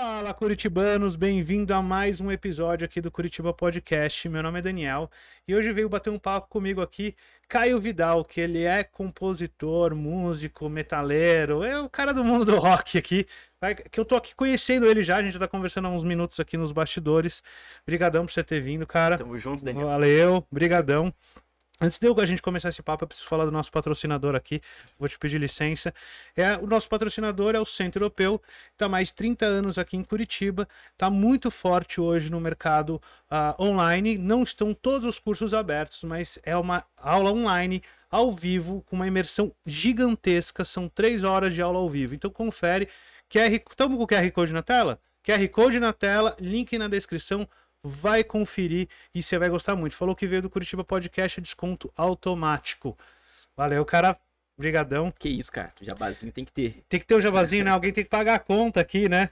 Fala, Curitibanos! Bem-vindo a mais um episódio aqui do Curitiba Podcast. Meu nome é Daniel e hoje veio bater um papo comigo aqui Caio Vidal, que ele é compositor, músico, metaleiro, é o cara do mundo do rock aqui, que eu tô aqui conhecendo ele já, a gente já tá conversando há uns minutos aqui nos bastidores. Obrigadão por você ter vindo, cara. Tamo junto, Daniel. Valeu, brigadão. Antes de a gente começar esse papo, eu preciso falar do nosso patrocinador aqui. Vou te pedir licença. É, o nosso patrocinador é o Centro Europeu. Está mais 30 anos aqui em Curitiba. Está muito forte hoje no mercado uh, online. Não estão todos os cursos abertos, mas é uma aula online ao vivo com uma imersão gigantesca. São três horas de aula ao vivo. Então confere. QR... Estamos com o QR Code na tela? QR Code na tela, link na descrição vai conferir e você vai gostar muito. Falou que veio do Curitiba Podcast, é desconto automático. Valeu, cara. Obrigadão. Que isso, cara. O jabazinho tem que ter. Tem que ter o um jabazinho, né? Alguém tem que pagar a conta aqui, né?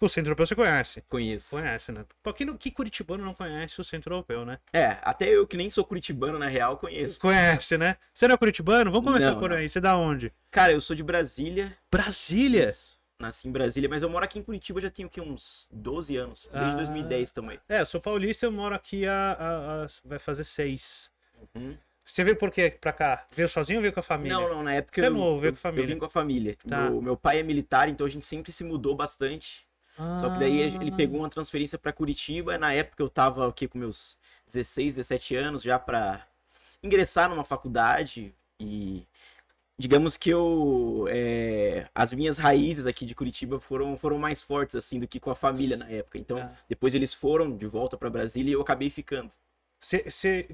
O Centro Europeu você conhece. Conheço. Conhece, né? Pra que curitibano não conhece o Centro Europeu, né? É, até eu que nem sou curitibano, na real, conheço. Conhece, né? Você não é curitibano? Vamos começar não, por não. aí. Você é da onde? Cara, eu sou de Brasília. Brasília? Isso nasci em Brasília, mas eu moro aqui em Curitiba já tenho aqui uns 12 anos, desde ah, 2010 também. É, sou paulista, eu moro aqui a, vai fazer seis. Uhum. Você veio por quê pra cá? Veio sozinho ou veio com a família? Não, não, na época Você é eu, é novo, veio com a família. Eu vim com a família. Tá. Meu, meu, pai é militar, então a gente sempre se mudou bastante. Ah. Só que daí ele pegou uma ah. transferência para Curitiba, na época eu tava aqui com meus 16, 17 anos já para ingressar numa faculdade e digamos que eu é, as minhas raízes aqui de Curitiba foram foram mais fortes assim do que com a família na época então ah. depois eles foram de volta para Brasília e eu acabei ficando você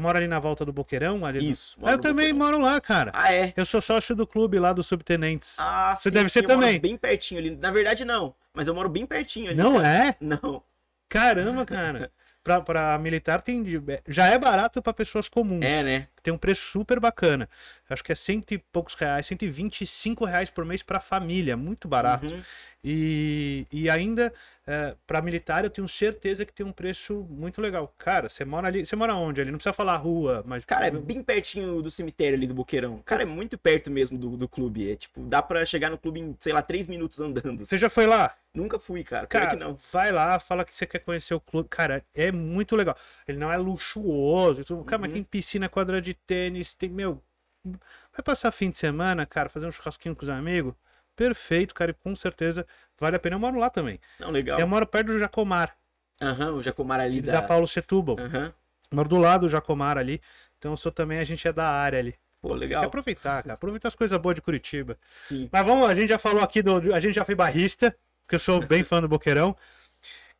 mora ali na volta do Boqueirão ali isso ah, no... eu também Boqueirão. moro lá cara ah é eu sou sócio do clube lá dos Subtenentes ah você deve sim, ser também bem pertinho ali na verdade não mas eu moro bem pertinho ali não cara. é não caramba cara para militar tem já é barato para pessoas comuns é né tem um preço super bacana. Acho que é cento e poucos reais, 125 reais por mês para família, muito barato. Uhum. E, e ainda é, para militar eu tenho certeza que tem um preço muito legal. Cara, você mora ali, você mora onde ali? Não precisa falar rua, mas cara, é bem pertinho do cemitério ali do Boqueirão. Cara, é muito perto mesmo do, do clube, é tipo, dá para chegar no clube em, sei lá, três minutos andando. Você já foi lá? Nunca fui, cara. Cara, que não. vai lá, fala que você quer conhecer o clube. Cara, é muito legal. Ele não é luxuoso. Cara, uhum. mas tem piscina quadradinha de tênis, tem, meu, vai passar fim de semana, cara, fazer um churrasquinho com os amigos, perfeito, cara, e com certeza vale a pena. Eu moro lá também. Não, legal. Eu moro perto do Jacomar. Aham, uhum, o Jacomar ali da... Da Paulo Setúbal. Aham. Uhum. Moro do lado do Jacomar ali, então eu sou também, a gente é da área ali. Pô, legal. Tem que aproveitar, cara. Aproveitar as coisas boas de Curitiba. Sim. Mas vamos, a gente já falou aqui do. A gente já foi barrista, porque eu sou bem fã do Boqueirão.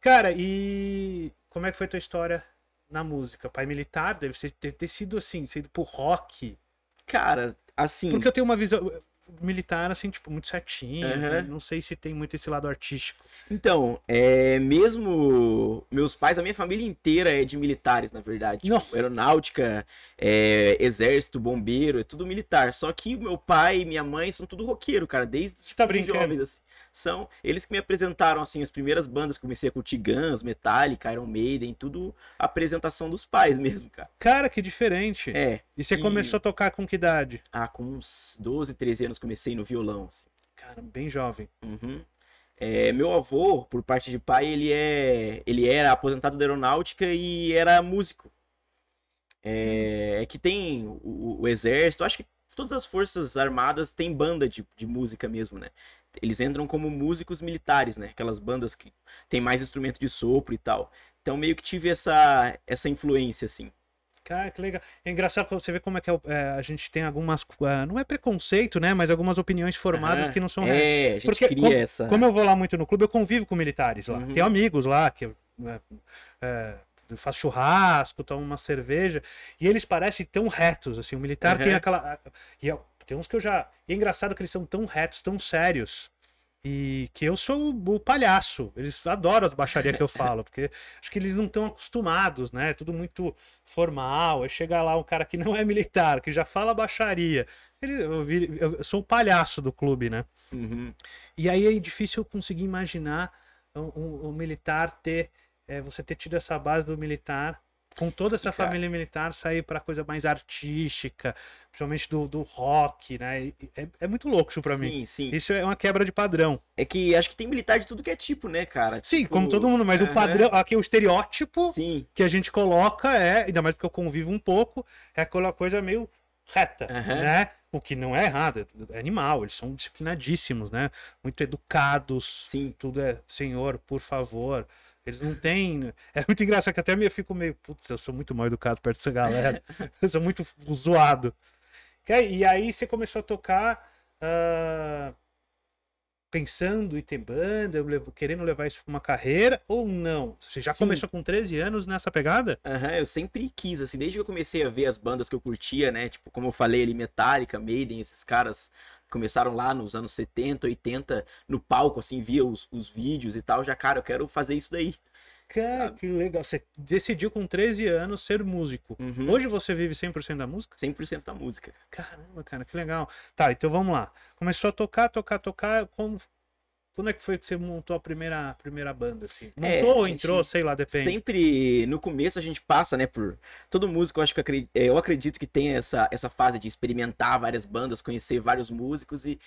Cara, e como é que foi tua história na música? Pai militar deve ser, ter sido assim, sendo pro rock. Cara, assim. Porque eu tenho uma visão eh, militar, assim, tipo, muito certinho. Uhum. Né? Não sei se tem muito esse lado artístico. Então, é mesmo meus pais, a minha família inteira é de militares, na verdade. Não. Tipo, aeronáutica, é, exército, bombeiro, é tudo militar. Só que meu pai e minha mãe são tudo roqueiro, cara, desde tá brincando. jovens, assim são eles que me apresentaram assim as primeiras bandas, comecei a curtir Guns, Metallica, Iron Maiden, tudo apresentação dos pais mesmo, cara. Cara, que diferente. É. E você e... começou a tocar com que idade? Ah, com uns 12, 13 anos comecei no violão, assim. Cara, bem jovem. Uhum. É, meu avô, por parte de pai, ele é ele era aposentado da aeronáutica e era músico. É, uhum. é que tem o, o, exército, acho que todas as forças armadas têm banda de, de música mesmo, né? eles entram como músicos militares, né? Aquelas bandas que tem mais instrumento de sopro e tal. Então meio que tive essa, essa influência, assim. Cara, que legal. É engraçado que você vê como é que é, é a gente tem algumas. Ah, não é preconceito, né? Mas algumas opiniões formadas ah, que não são. É, a gente Porque, cria como, essa. Como eu vou lá muito no clube, eu convivo com militares lá. Uhum. Tenho amigos lá que. Né, é, é, faz churrasco, toma uma cerveja, e eles parecem tão retos, assim, o militar uhum. tem aquela... E eu, é tem uns que eu já. E é engraçado que eles são tão retos, tão sérios. E que eu sou o palhaço. Eles adoram as baixarias que eu falo, porque acho que eles não estão acostumados, né? É tudo muito formal. Aí chega lá um cara que não é militar, que já fala baixaria. Ele, eu, vi, eu sou o palhaço do clube, né? Uhum. E aí é difícil eu conseguir imaginar um, um, um militar ter. É, você ter tido essa base do militar com toda essa família militar sair para coisa mais artística, principalmente do, do rock, né? É, é muito louco isso para mim. Sim, sim. Isso é uma quebra de padrão. É que acho que tem militar de tudo que é tipo, né, cara? Sim, tipo... como todo mundo, mas uhum. o padrão, aqui o estereótipo sim. que a gente coloca é, ainda mais porque eu convivo um pouco, é aquela coisa meio reta, uhum. né? O que não é errado, é, é animal, eles são disciplinadíssimos, né? Muito educados. Sim. Tudo é senhor, por favor eles não têm. Né? É muito engraçado que até eu fico meio. Putz, eu sou muito mal educado perto dessa galera. eu sou muito zoado. E aí você começou a tocar. Uh, pensando em ter banda, querendo levar isso para uma carreira ou não? Você já Sim. começou com 13 anos nessa pegada? Aham, uhum, eu sempre quis, assim, desde que eu comecei a ver as bandas que eu curtia, né? Tipo, como eu falei ali, Metallica, Maiden, esses caras começaram lá nos anos 70, 80, no palco, assim, via os, os vídeos e tal, já, cara, eu quero fazer isso daí. Cara, que legal. Você decidiu com 13 anos ser músico. Uhum. Hoje você vive 100% da música? 100% da música. Caramba, cara, que legal. Tá, então vamos lá. Começou a tocar, tocar, tocar. Como, quando é que foi que você montou a primeira, a primeira banda, assim? É, montou é, ou entrou, sei lá, depende. Sempre, no começo, a gente passa, né, por... Todo músico, eu, acho que eu é, acredito que tem essa, essa fase de experimentar várias bandas, conhecer vários músicos e...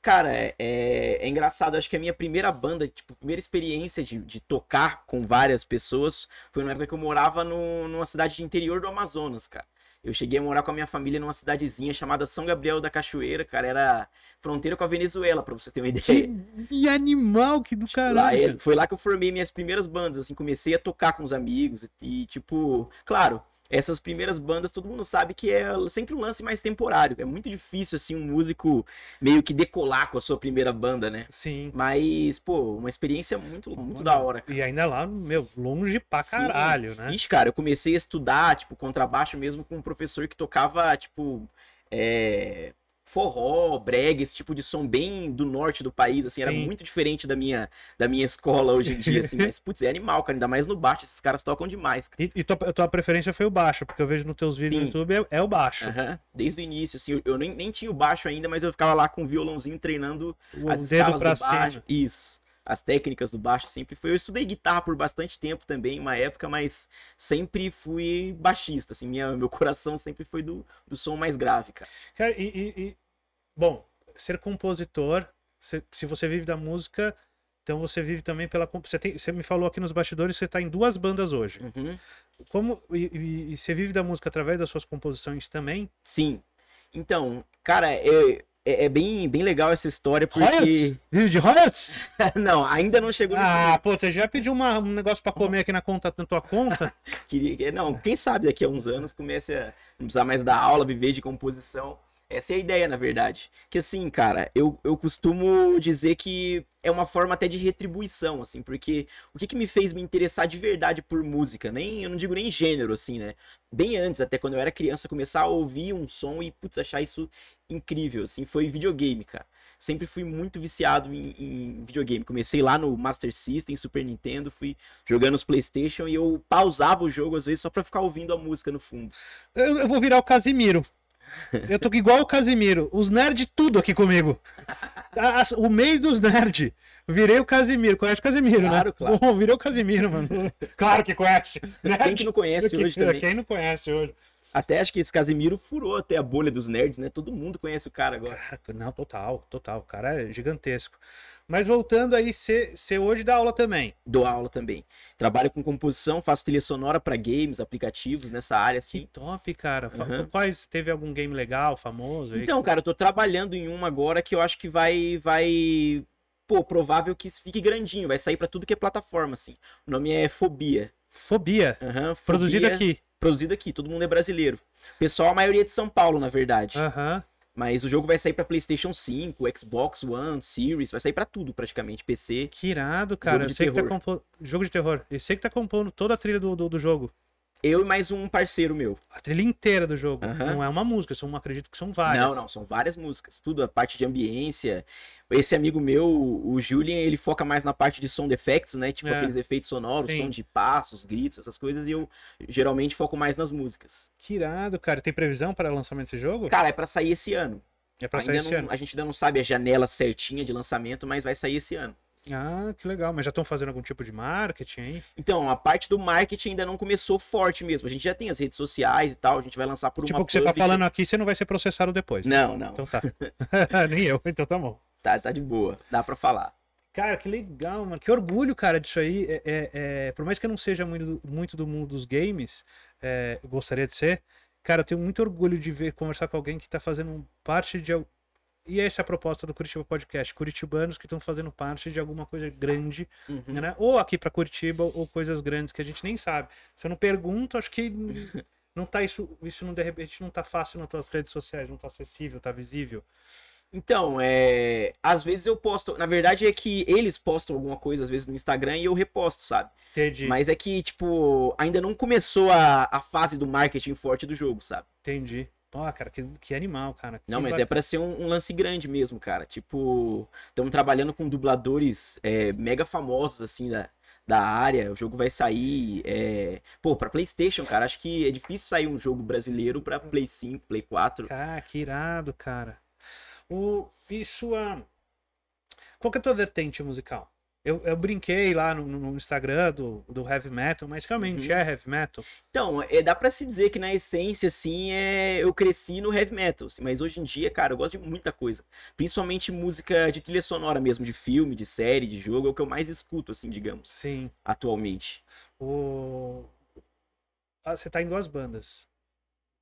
Cara, é, é, é engraçado, acho que a minha primeira banda, tipo, primeira experiência de, de tocar com várias pessoas foi na época que eu morava no, numa cidade de interior do Amazonas, cara. Eu cheguei a morar com a minha família numa cidadezinha chamada São Gabriel da Cachoeira, cara. Era fronteira com a Venezuela, pra você ter uma ideia. Que animal, que do é, caralho. Lá, foi lá que eu formei minhas primeiras bandas, assim. Comecei a tocar com os amigos e, tipo, claro, essas primeiras bandas, todo mundo sabe que é sempre um lance mais temporário. É muito difícil, assim, um músico meio que decolar com a sua primeira banda, né? Sim. Mas, pô, uma experiência muito, muito da hora, cara. E ainda lá, meu, longe pra Sim. caralho, né? Ixi, cara, eu comecei a estudar, tipo, contrabaixo mesmo com um professor que tocava, tipo. É, forró, brega, esse tipo de som bem do norte do país, assim, Sim. era muito diferente da minha, da minha escola hoje em dia, assim, mas, putz, é animal, cara, ainda mais no baixo, esses caras tocam demais, cara. E, e tua, tua, preferência foi o baixo, porque eu vejo nos teus vídeos Sim. no YouTube, é, é o baixo. Uh -huh. Desde o início, assim, eu, eu nem, nem, tinha o baixo ainda, mas eu ficava lá com o violãozinho treinando o as escalas do baixo. Cima. Isso as técnicas do baixo sempre foi. Eu estudei guitarra por bastante tempo também, uma época, mas sempre fui baixista, assim, minha, meu coração sempre foi do, do som mais grave, cara. Cara, e, e, Bom, ser compositor, se você vive da música, então você vive também pela. Você, tem, você me falou aqui nos bastidores que você está em duas bandas hoje. Uhum. Como e, e, e, você vive da música através das suas composições também? Sim. Então, cara, é, é, é bem, bem legal essa história porque. Vive de royalties? não, ainda não chegou. Ah, pô, você já pediu uma, um negócio para comer aqui na conta, na tua conta? Queria, não, quem sabe daqui a uns anos comece a não precisar mais dar aula, viver de composição. Essa é a ideia, na verdade. Que assim, cara, eu, eu costumo dizer que é uma forma até de retribuição, assim, porque o que, que me fez me interessar de verdade por música? Nem, eu não digo nem gênero, assim, né? Bem antes, até quando eu era criança, começar a ouvir um som e, putz, achar isso incrível, assim, foi videogame, cara. Sempre fui muito viciado em, em videogame. Comecei lá no Master System, Super Nintendo, fui jogando os PlayStation e eu pausava o jogo às vezes só pra ficar ouvindo a música no fundo. Eu, eu vou virar o Casimiro. Eu tô igual o Casimiro. Os nerds tudo aqui comigo. o mês dos nerds. Virei o Casimiro. Conhece o Casimiro, claro, né? Claro, claro. Virei o Casimiro, mano. claro que conhece. Nerd. Quem que não conhece hoje também. Quem não conhece hoje. Até acho que esse Casemiro furou até a bolha dos nerds, né? Todo mundo conhece o cara agora. não, total, total. O cara é gigantesco. Mas voltando aí, você hoje dá aula também. Dou aula também. Trabalho com composição, faço trilha sonora para games, aplicativos nessa área, assim. top, cara. Uhum. Quais teve algum game legal, famoso? Então, cara, eu tô trabalhando em uma agora que eu acho que vai. vai... Pô, provável que fique grandinho, vai sair para tudo que é plataforma, assim. O nome é Fobia. Fobia. Uhum, Fobia. Produzido aqui produzido aqui, todo mundo é brasileiro. Pessoal, a maioria é de São Paulo, na verdade. Aham. Uhum. Mas o jogo vai sair para PlayStation 5, Xbox One, Series, vai sair para tudo praticamente, PC. Que irado, cara. Jogo de, tá terror. Tá compo... jogo de terror. Eu sei que tá compondo toda a trilha do, do, do jogo eu e mais um parceiro meu. A trilha inteira do jogo. Uhum. Não é uma música, são, acredito que são várias. Não, não, são várias músicas. Tudo, a parte de ambiência. Esse amigo meu, o Julian, ele foca mais na parte de sound effects, né? Tipo é. aqueles efeitos sonoros, Sim. som de passos, gritos, essas coisas. E eu geralmente foco mais nas músicas. Tirado, cara. Tem previsão para lançamento desse jogo? Cara, é para sair esse ano. É pra ainda sair não, esse ano. A gente ainda não sabe a janela certinha de lançamento, mas vai sair esse ano. Ah, que legal. Mas já estão fazendo algum tipo de marketing aí? Então, a parte do marketing ainda não começou forte mesmo. A gente já tem as redes sociais e tal, a gente vai lançar por tipo uma Tipo, o que você tá falando aqui, você não vai ser processado depois. Né? Não, não. Então tá. Nem eu, então tá bom. Tá, tá de boa. Dá para falar. Cara, que legal, mano. Que orgulho, cara, disso aí. É, é, é... Por mais que eu não seja muito, muito do mundo dos games, é... eu gostaria de ser. Cara, eu tenho muito orgulho de ver, conversar com alguém que tá fazendo parte de, e essa é a proposta do Curitiba Podcast. Curitibanos que estão fazendo parte de alguma coisa grande, uhum. né? Ou aqui para Curitiba, ou coisas grandes que a gente nem sabe. Se eu não pergunto, acho que não tá isso, isso não de repente não tá fácil nas tuas redes sociais, não tá acessível, tá visível. Então, é, às vezes eu posto, na verdade é que eles postam alguma coisa às vezes no Instagram e eu reposto, sabe? Entendi. Mas é que tipo, ainda não começou a, a fase do marketing forte do jogo, sabe? Entendi. Ó, oh, cara, que, que animal, cara. Que não, mas é bacana. é para ser um, um, lance grande mesmo, cara. Tipo, estamos trabalhando com dubladores é, mega famosos, assim, da, da área. O jogo vai sair. É... Pô, pra PlayStation, cara. Acho que é difícil sair um jogo brasileiro pra Play 5, Play 4. Ah, que irado, cara. O... E sua. Qual que é a tua vertente musical? Eu, eu brinquei lá no, no Instagram do, do heavy metal, mas realmente uhum. é heavy metal. Então, é, dá para se dizer que na essência, assim, é, eu cresci no heavy metal, assim, mas hoje em dia, cara, eu gosto de muita coisa. Principalmente música de trilha sonora mesmo, de filme, de série, de jogo, é o que eu mais escuto, assim, digamos. Sim. Atualmente. O... Ah, você tá em duas bandas.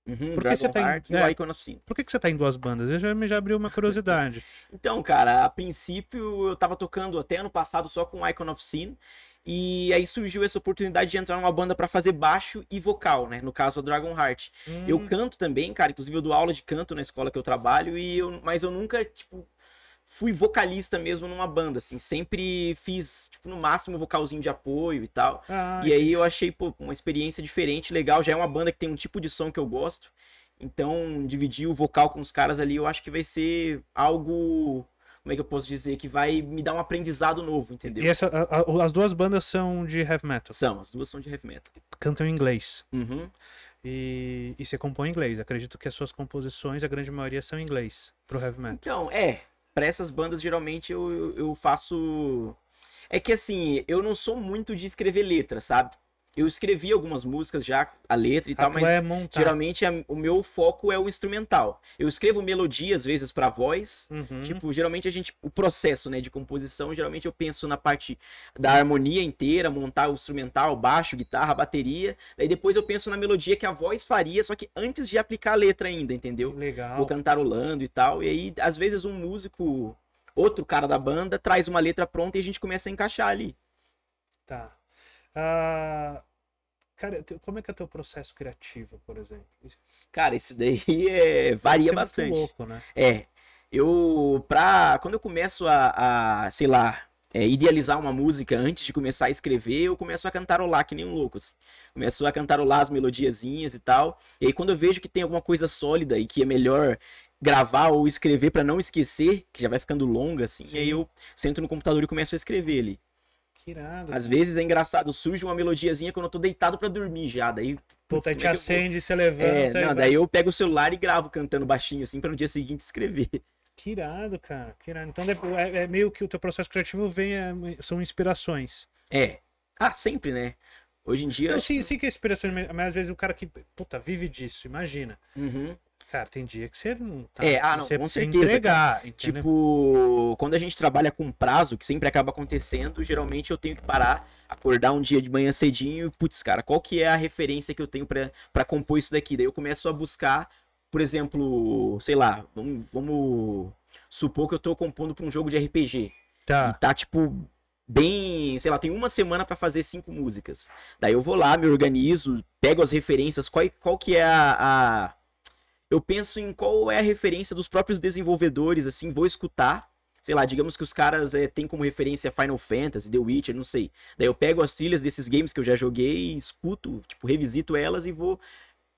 Uhum, por, que você tá em... é. Icon of Sin. por que, que você tá em duas bandas? Eu já, já abriu uma curiosidade. então, cara, a princípio eu tava tocando até ano passado só com Icon of Sin. E aí surgiu essa oportunidade de entrar numa banda para fazer baixo e vocal, né? No caso, a Dragon Heart. Hum. Eu canto também, cara. Inclusive, eu dou aula de canto na escola que eu trabalho, e eu, mas eu nunca, tipo, fui vocalista mesmo numa banda, assim. Sempre fiz, tipo, no máximo vocalzinho de apoio e tal. Ah, e aí eu achei, pô, uma experiência diferente, legal. Já é uma banda que tem um tipo de som que eu gosto. Então, dividir o vocal com os caras ali, eu acho que vai ser algo como é que eu posso dizer, que vai me dar um aprendizado novo, entendeu? E essa, a, a, as duas bandas são de heavy metal? São, as duas são de heavy metal. Cantam em inglês. Uhum. E, e você compõe em inglês. Acredito que as suas composições, a grande maioria, são em inglês pro heavy metal. Então, é para essas bandas, geralmente eu, eu faço. É que assim, eu não sou muito de escrever letra, sabe? eu escrevi algumas músicas já, a letra e a tal, mas é geralmente é, o meu foco é o instrumental. Eu escrevo melodia às vezes para voz, uhum. tipo, geralmente a gente o processo, né, de composição, geralmente eu penso na parte da harmonia inteira, montar o instrumental, baixo, guitarra, bateria, daí depois eu penso na melodia que a voz faria, só que antes de aplicar a letra ainda, entendeu? Legal. Vou cantarolando e tal, e aí às vezes um músico, outro cara da banda traz uma letra pronta e a gente começa a encaixar ali. Tá. Ah, cara, como é que é teu processo criativo, por exemplo? Cara, isso daí é, varia é bastante. Louco, né? É. Eu, pra. Quando eu começo a, a sei lá, é, idealizar uma música antes de começar a escrever, eu começo a cantarolar que nem um louco. Assim. Começo a cantarolar as melodiazinhas e tal. E aí, quando eu vejo que tem alguma coisa sólida e que é melhor gravar ou escrever para não esquecer, que já vai ficando longa assim, Sim. e aí eu sento no computador e começo a escrever ali. Que irado. Às vezes é engraçado, surge uma melodiazinha quando eu tô deitado para dormir já, daí... Puta, aí te é acende, você levanta... É, não, vai... daí eu pego o celular e gravo cantando baixinho, assim, para no dia seguinte escrever. Que irado, cara, que irado. Então é, é meio que o teu processo criativo vem, é, são inspirações. É. Ah, sempre, né? Hoje em dia. Eu sim, sim que é inspiração, mas às vezes o cara que, puta, vive disso, imagina. Uhum. Cara, tem dia que você não tá. É, ah, não, você com certeza. Entregar, tipo, quando a gente trabalha com prazo, que sempre acaba acontecendo, geralmente eu tenho que parar, acordar um dia de manhã cedinho e, putz, cara, qual que é a referência que eu tenho para compor isso daqui? Daí eu começo a buscar, por exemplo, sei lá, vamos, vamos supor que eu tô compondo pra um jogo de RPG. Tá. E tá, tipo, bem, sei lá, tem uma semana para fazer cinco músicas. Daí eu vou lá, me organizo, pego as referências, qual, qual que é a, a eu penso em qual é a referência dos próprios desenvolvedores, assim, vou escutar. Sei lá, digamos que os caras é, têm como referência Final Fantasy, The Witcher, não sei. Daí eu pego as trilhas desses games que eu já joguei, escuto, tipo, revisito elas e vou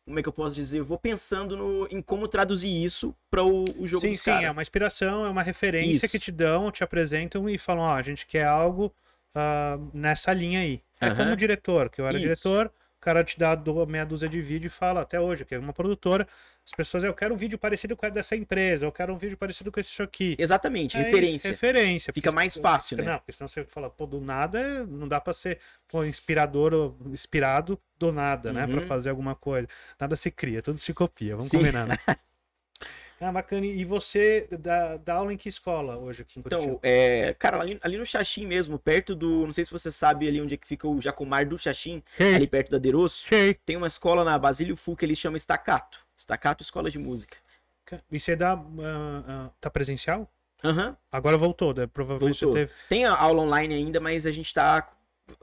como é que eu posso dizer? Eu vou pensando no, em como traduzir isso para o, o, jogo sim, dos sim, caras. Sim, é uma inspiração, é uma referência isso. que te dão, te apresentam e falam, ó, oh, a gente quer algo uh, nessa linha aí. É uh -huh. como diretor, que eu era isso. diretor, o cara te dá meia dúzia de vídeo e fala, até hoje, que é uma produtora, as pessoas, eu quero um vídeo parecido com a dessa empresa, eu quero um vídeo parecido com esse aqui. Exatamente, é Aí, referência. Referência. Fica mais fácil, não, né? Não, porque senão você fala, pô, do nada, não dá para ser pô, inspirador ou inspirado do nada, né, uhum. né? para fazer alguma coisa. Nada se cria, tudo se copia, vamos Sim. combinar, né? Ah, bacana. E você dá, dá, aula em que escola hoje aqui em então, Curitiba? Então, é, cara, ali, ali, no Xaxim mesmo, perto do. Não sei se você sabe ali onde é que fica o Jacomar do Xaxim, hey. ali perto da Derosso. Hey. Tem uma escola na Basílio Fu que ele chama Estacato. Staccato Escola de Música. E você dá. Uh, uh, tá presencial? Aham. Uhum. Agora voltou, né? provavelmente voltou. teve. Tem a aula online ainda, mas a gente tá,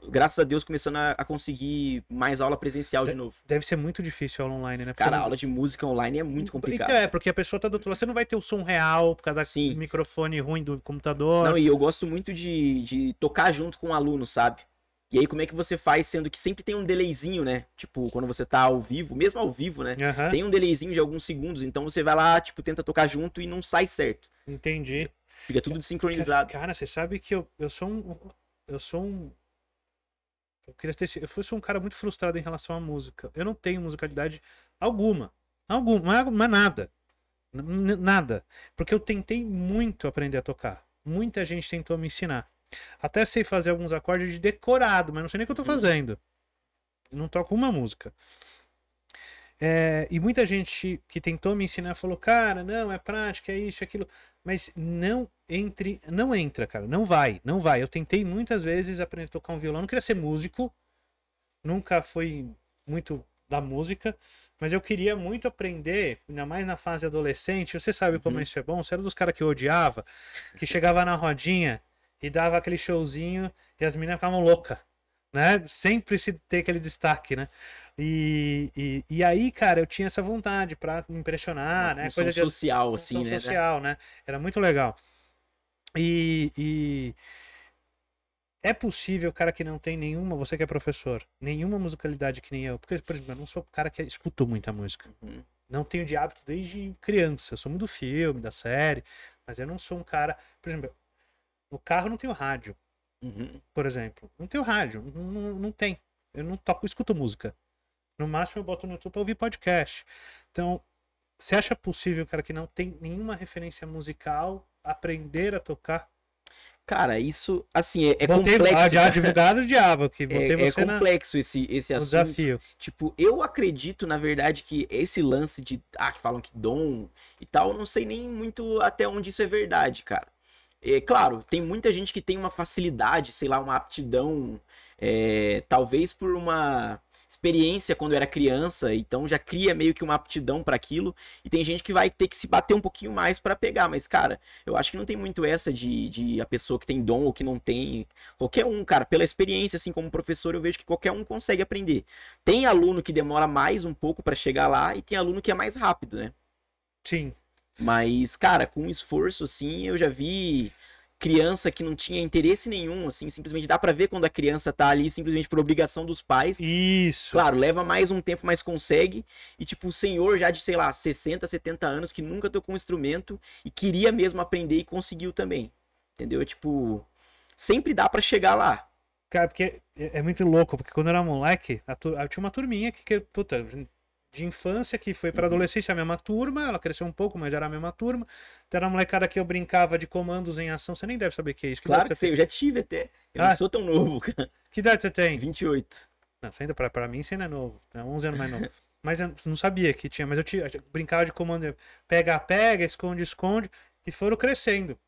graças a Deus, começando a, a conseguir mais aula presencial de, de novo. Deve ser muito difícil a aula online, né? Porque cara, não... a aula de música online é muito complicada. Então, é, porque a pessoa tá do outro lado. Você não vai ter o som real por causa do microfone ruim do computador. Não, e eu gosto muito de, de tocar junto com o um aluno, sabe? E aí, como é que você faz, sendo que sempre tem um delayzinho, né? Tipo, quando você tá ao vivo, mesmo ao vivo, né? Uhum. Tem um delayzinho de alguns segundos. Então você vai lá, tipo, tenta tocar junto e não sai certo. Entendi. Fica tudo desincronizado. Cara, cara você sabe que eu, eu sou um. Eu sou um. Eu queria ter. Eu sou um cara muito frustrado em relação à música. Eu não tenho musicalidade alguma. Alguma, é mas é nada. Nada. Porque eu tentei muito aprender a tocar. Muita gente tentou me ensinar. Até sei fazer alguns acordes de decorado, mas não sei nem o que eu tô uhum. fazendo. Não toco uma música. É, e muita gente que tentou me ensinar falou, cara, não, é prática, é isso, é aquilo. Mas não entre, não entra, cara. Não vai, não vai. Eu tentei muitas vezes aprender a tocar um violão. Não queria ser músico. Nunca foi muito da música. Mas eu queria muito aprender, ainda mais na fase adolescente. Você sabe como uhum. isso é bom? Você era dos caras que eu odiava, que chegava na rodinha e dava aquele showzinho e as meninas ficavam loucas, né? Sempre se ter aquele destaque, né? E, e, e, aí, cara, eu tinha essa vontade para impressionar, Uma né? Coisa social, de, assim, né? social, né? Era muito legal. E, e, é possível, cara, que não tem nenhuma, você que é professor, nenhuma musicalidade que nem eu. Porque, por exemplo, eu não sou um cara que escutou muita música. Uhum. Não tenho de hábito desde criança. Eu sou muito do filme, da série, mas eu não sou um cara. Por exemplo, no carro não tem o rádio, uhum. por exemplo. Não tem o rádio, não, não tem. Eu não toco, escuto música. No máximo eu boto no YouTube para ouvir podcast. Então, você acha possível, cara, que não tem nenhuma referência musical aprender a tocar? Cara, isso, assim, é, é Botei, complexo. Já né? advogado diabo aqui. É, é complexo na... esse, esse assunto. Desafio. Tipo, eu acredito, na verdade, que esse lance de. Ah, que falam que dom e tal, não sei nem muito até onde isso é verdade, cara. É claro, tem muita gente que tem uma facilidade, sei lá, uma aptidão, é, talvez por uma experiência quando era criança, então já cria meio que uma aptidão para aquilo. E tem gente que vai ter que se bater um pouquinho mais para pegar, mas cara, eu acho que não tem muito essa de, de a pessoa que tem dom ou que não tem. Qualquer um, cara, pela experiência, assim como professor, eu vejo que qualquer um consegue aprender. Tem aluno que demora mais um pouco para chegar lá e tem aluno que é mais rápido, né? Sim. Mas, cara, com esforço, assim, eu já vi criança que não tinha interesse nenhum, assim, simplesmente dá para ver quando a criança tá ali simplesmente por obrigação dos pais. Isso. Claro, leva mais um tempo, mas consegue. E tipo, o senhor já de, sei lá, 60, 70 anos que nunca tocou um instrumento e queria mesmo aprender e conseguiu também. Entendeu? Tipo, sempre dá para chegar lá. Cara, porque é, é muito louco, porque quando eu era moleque, a, tinha uma turminha que, que puta, de infância, que foi para uhum. adolescência, a mesma turma, ela cresceu um pouco, mas era a mesma turma. Então era uma molecada que eu brincava de comandos em ação, você nem deve saber o que é isso. Que claro que sei, eu já tive até. Eu ah, não sou tão novo, cara. Que idade você tem? 28. Não, você ainda, pra, pra mim você ainda é novo, é 11 anos mais novo. mas eu não sabia que tinha, mas eu, tinha, eu brincava de comando pega-pega, esconde-esconde, e foram crescendo.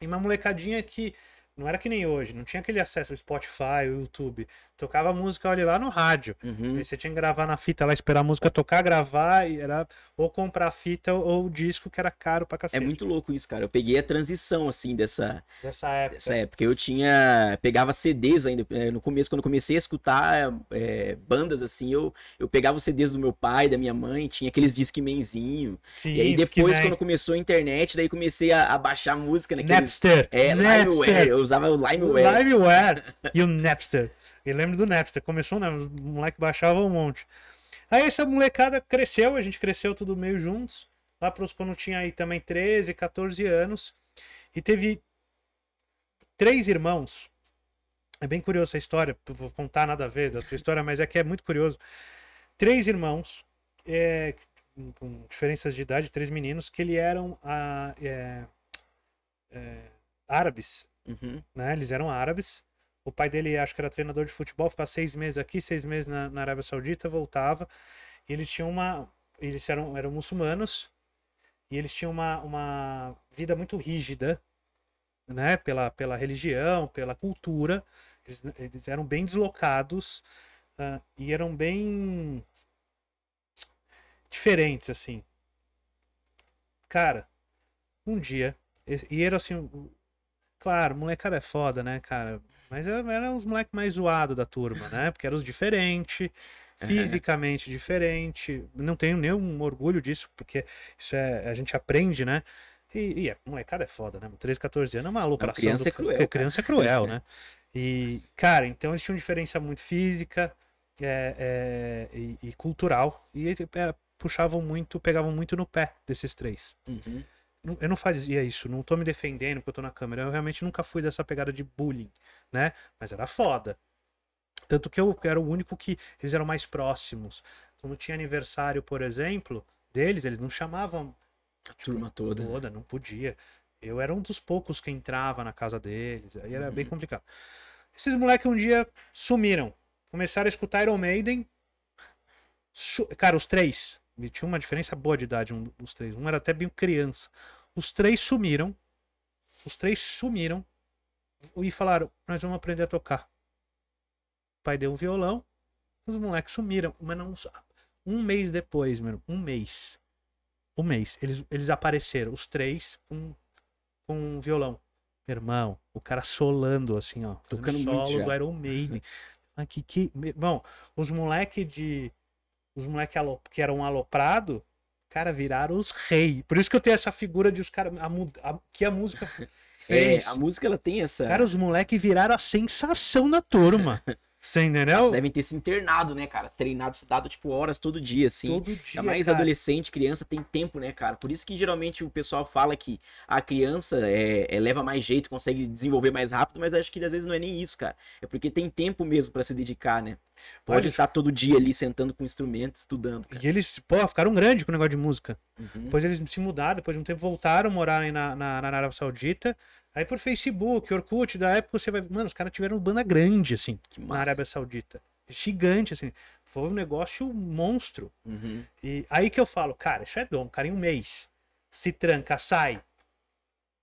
E uma molecadinha que não era que nem hoje, não tinha aquele acesso ao Spotify, ao YouTube. Tocava música ali lá no rádio. Uhum. Aí você tinha que gravar na fita lá, esperar a música tocar, gravar, e era ou comprar fita ou disco que era caro pra é cacete. É muito louco isso, cara. Eu peguei a transição, assim, dessa, dessa época. Dessa época. Eu tinha. Pegava CDs ainda. Eh, no começo, quando eu comecei a escutar é, bandas assim, eu, eu pegava os CDs do meu pai, da minha mãe, tinha aqueles disquemenzinho. Sim, e aí depois, quando começou a internet, daí comecei a, a baixar música naqueles. Napster. É, Napster. Eu, eu usava o LimeWare. LimeWare e o Napster. Eu lembro do Napster. Começou, né? Os moleques baixavam um monte. Aí essa molecada cresceu, a gente cresceu tudo meio juntos. Lá pros quando tinha aí também 13, 14 anos. E teve três irmãos. É bem curiosa a história, vou contar nada a ver da tua história, mas é que é muito curioso. Três irmãos, é, com diferenças de idade, três meninos, que eles eram a, ah, é, é, árabes. Uhum. Né? Eles eram árabes. O pai dele, acho que era treinador de futebol, ficava seis meses aqui, seis meses na, na Arábia Saudita, voltava. E eles tinham uma. Eles eram, eram muçulmanos. E eles tinham uma, uma vida muito rígida, né? Pela, pela religião, pela cultura. Eles, eles eram bem deslocados uh, e eram bem diferentes, assim. Cara, um dia. E era assim Claro, molecada é foda, né, cara? Mas era os moleques mais zoados da turma, né? Porque eram os diferentes, fisicamente diferente. Não tenho nenhum orgulho disso, porque isso é. A gente aprende, né? E, e é, molecada é foda, né? 13, 14 anos é uma loucura. Criança do, é cruel. criança é cruel, né? E, cara, então eles tinham diferença muito física é, é, e, e, cultural. E era, puxavam muito, pegavam muito no pé desses três. Uhum eu não fazia isso, não tô me defendendo porque eu tô na câmera. Eu realmente nunca fui dessa pegada de bullying, né? Mas era foda. Tanto que eu era o único que eles eram mais próximos. Quando tinha aniversário, por exemplo, deles, eles não chamavam a turma toda. Toda, não podia. Eu era um dos poucos que entrava na casa deles, aí era uhum. bem complicado. Esses moleques um dia sumiram. Começaram a escutar Iron Maiden. Cara, os três. E tinha uma diferença boa de idade, um, os três. Um era até bem criança. Os três sumiram. Os três sumiram. E falaram: Nós vamos aprender a tocar. O pai deu um violão. Os moleques sumiram. Mas não. Um mês depois, mesmo Um mês. Um mês. Eles, eles apareceram, os três, com, um violão. Meu irmão, o cara solando, assim, ó. Tocando solo do Iron Maiden. que. Bom, os moleques de os moleques que eram aloprado, cara, viraram os rei. Por isso que eu tenho essa figura de os caras. que a música fez. É, a música ela tem essa. Cara, os moleques viraram a sensação da turma. Você entendeu? devem ter se internado, né, cara? Treinado, estudado, tipo, horas todo dia, assim. Todo dia. É mais cara. adolescente, criança tem tempo, né, cara? Por isso que geralmente o pessoal fala que a criança é, é, leva mais jeito, consegue desenvolver mais rápido, mas acho que às vezes não é nem isso, cara. É porque tem tempo mesmo para se dedicar, né? Pode, estar todo dia ali sentando com instrumento, estudando. Cara. E eles, pô, ficaram grandes com o negócio de música. Uhum. Depois eles se mudaram, depois de um tempo voltaram a morar na, na, na Arábia Saudita. Aí por Facebook, Orkut, da época você vai. Mano, os caras tiveram banda grande, assim, que na Arábia Saudita. Gigante, assim. Foi um negócio monstro. Uhum. E aí que eu falo, cara, isso é dom, cara, em um mês. Se tranca, sai.